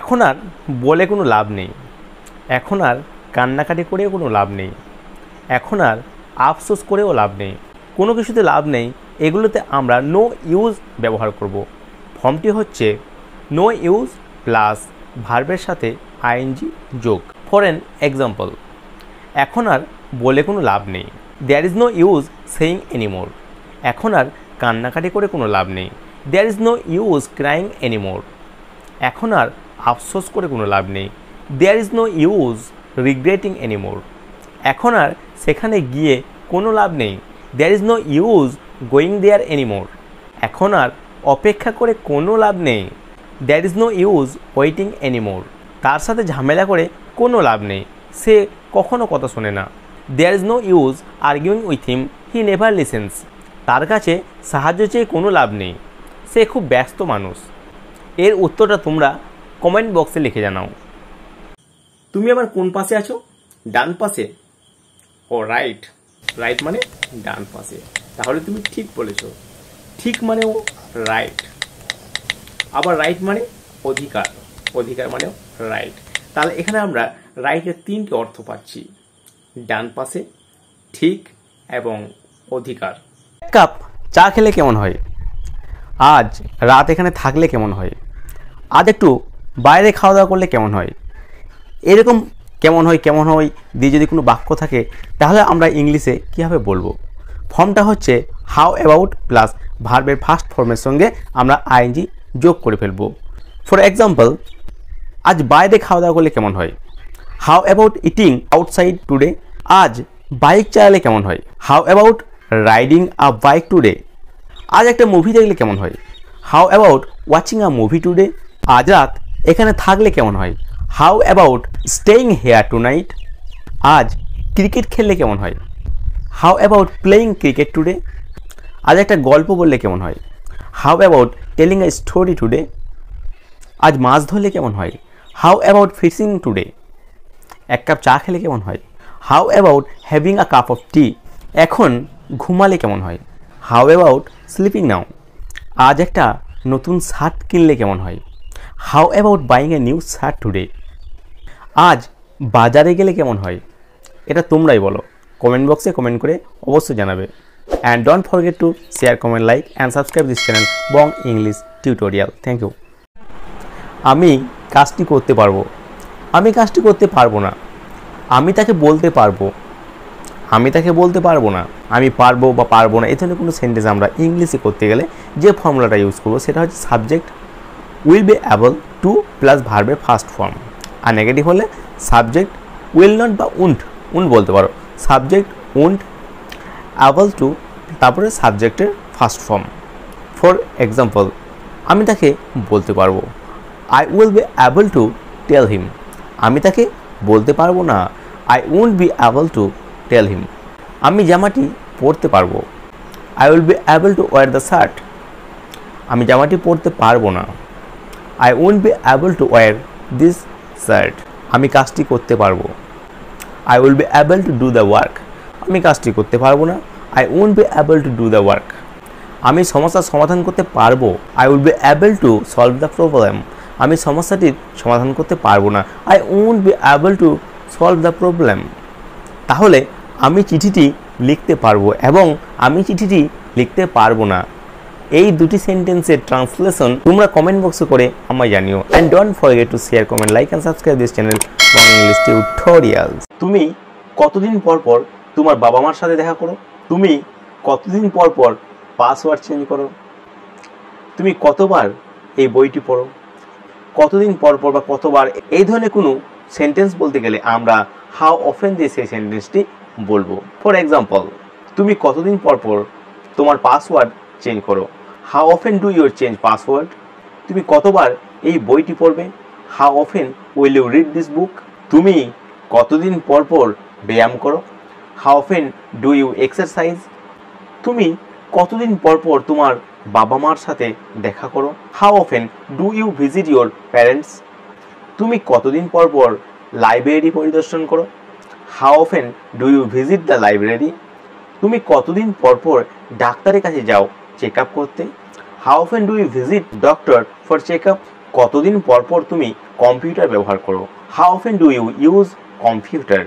এখন আর বলে কোনো লাভ নেই এখন আর কান্নাকাটি করেও কোনো লাভ নেই এখন আর আফসোস করেও লাভ নেই কোনো কিছুতে লাভ নেই এগুলোতে আমরা নো ইউজ ব্যবহার করব ফর্মটি হচ্ছে নো ইউজ প্লাস ভার্বের সাথে আইএনজি যোগ ফর অ্যান এক্সাম্পল এখন আর বলে কোনো লাভ নেই there is no use saying anymore এখন আর কান্নাকাটি করে কোনো লাভ নেই there is no use crying anymore এখন আর আফসোস করে কোনো লাভ নেই there is no use regretting anymore এখন আর সেখানে গিয়ে কোনো লাভ নেই there is no use going there anymore এখন আর অপেক্ষা করে কোনো লাভ নেই there is no use waiting anymore তার সাথে ঝামেলা করে কোনো লাভ নেই সে কখনো কথা শোনে না there is no use arguing with him he never listens তার কাছে সাহায্য চেয়ে কোনো লাভ নেই সে খুব ব্যস্ত মানুষ এর উত্তরটা তোমরা কমেন্ট বক্সে লিখে জানাও তুমি আবার কোন পাশে আছো ডান পাশে ও রাইট রাইট মানে ডান পাশে তাহলে তুমি ঠিক বলেছ ঠিক মানে ও রাইট আবার রাইট মানে অধিকার অধিকার মানেও রাইট তাহলে এখানে আমরা রাইটের তিনটি অর্থ পাচ্ছি ডান পাশে ঠিক এবং অধিকার কাপ চা খেলে কেমন হয় আজ রাত এখানে থাকলে কেমন হয় আজ একটু বাইরে খাওয়া দাওয়া করলে কেমন হয় এরকম কেমন হয় কেমন হয় দিয়ে যদি কোনো বাক্য থাকে তাহলে আমরা ইংলিশে কীভাবে বলবো ফর্মটা হচ্ছে হাউ অ্যাবাউট প্লাস ভার্বের ফার্স্ট ফর্মের সঙ্গে আমরা আইএনজি যোগ করে ফেলবো ফর এক্সাম্পল আজ বাইরে খাওয়া দাওয়া করলে কেমন হয় how about eating outside today আজ বাইক চালালে কেমন হয় how about riding a bike today আজ একটা মুভি দেখলে কেমন হয় how about watching a movie today আজ রাত এখানে থাকলে কেমন হয় how about staying here tonight আজ ক্রিকেট খেললে কেমন হয় how about playing cricket today আজ একটা গল্প বললে কেমন হয় how about telling a story today আজ মাছ ধরলে কেমন হয় হাউ অ্যাবাউট ফিশিং টুডে এক কাপ চা খেলে কেমন হয় how about having a cup of tea এখন ঘুমালে কেমন হয় হাউ অ্যাবাউট স্লিপিং নাও আজ একটা নতুন শার্ট কিনলে কেমন হয় how about buying a new shirt today আজ বাজারে গেলে কেমন হয় এটা তোমরাই বলো কমেন্ট বক্সে কমেন্ট করে অবশ্যই জানাবে and don't forget to share comment like and subscribe this channel Bong English tutorial thank you আমি কাজটি করতে পারবো আমি কাজটি করতে পারবো না আমি তাকে বলতে পারবো আমি তাকে বলতে পারবো না আমি পারবো বা পারবো না এ ধরনের কোনো সেন্টেন্স আমরা ইংলিশে করতে গেলে যে ফর্মুলাটা ইউজ করবো সেটা হচ্ছে subject will be able to plus ভার্বের ফার্স্ট ফর্ম আর নেগেটিভ হলে সাবজেক্ট উইল নট বা উন্ট উন্ট বলতে পারো সাবজেক্ট উন্ট অ্যাবল টু তারপরে সাবজেক্টের ফার্স্ট ফর্ম ফর এক্সাম্পল আমি তাকে বলতে পারবো I will be able to tell him আমি তাকে বলতে পারবো না I won't be able to tell him আমি জামাটি পরতে পারবো I will be able to wear the shirt আমি জামাটি পরতে পারবো না I won't be able to wear this shirt আমি কাজটি করতে পারবো I will be able to do the work আমি কাজটি করতে পারবো না I won't be able to do the work আমি সমস্যার সমাধান করতে পারবো I will be able to solve the problem আমি সমস্যাটির সমাধান করতে পারবো না I won't be able to solve the problem তাহলে আমি চিঠিটি লিখতে পারবো এবং আমি চিঠিটি লিখতে পারবো না এই দুটি সেন্টেন্সের ট্রান্সলেশন তোমরা কমেন্ট বক্সে করে আমায় জানিও and don't forget to share comment like and subscribe this channel Bangla English tutorials তুমি কতদিন পর পর তোমার বাবা মার সাথে দেখা করো তুমি কতদিন পর পর পাসওয়ার্ড চেঞ্জ করো তুমি কতবার এই বইটি পড়ো কতদিন পর পর বা কতবার এই ধরনের কোনো সেন্টেন্স বলতে গেলে আমরা হাউ অফেন দিয়ে সেই সেন্টেন্সটি বলবো ফর এক্সাম্পল তুমি কতদিন পর পর তোমার পাসওয়ার্ড চেঞ্জ করো how often do your change password তুমি কতবার এই বইটি পড়বে how often will you read this book তুমি কতদিন পর পর ব্যায়াম করো how often do you exercise তুমি কতদিন পর পর তোমার বাবা মার সাথে দেখা করো how often do you visit your parents তুমি কতদিন পর পর লাইব্রেরি পরিদর্শন করো how often do you visit the library তুমি কতদিন পর পর ডাক্তারের কাছে যাও চেক আপ করতে how often do you visit doctor for check up কতদিন পরপর তুমি কম্পিউটার ব্যবহার করো how often do you use computer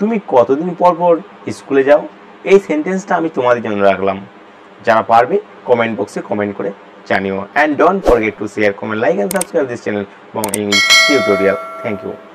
তুমি কতদিন পরপর স্কুলে যাও এই সেন্টেন্সটা আমি তোমাদের জন্য রাখলাম যারা পারবে কমেন্ট বক্সে কমেন্ট করে জানিও and don't forget to share comment like and subscribe this channel এবং ইংলিশ টিউটোরিয়াল থ্যাংক ইউ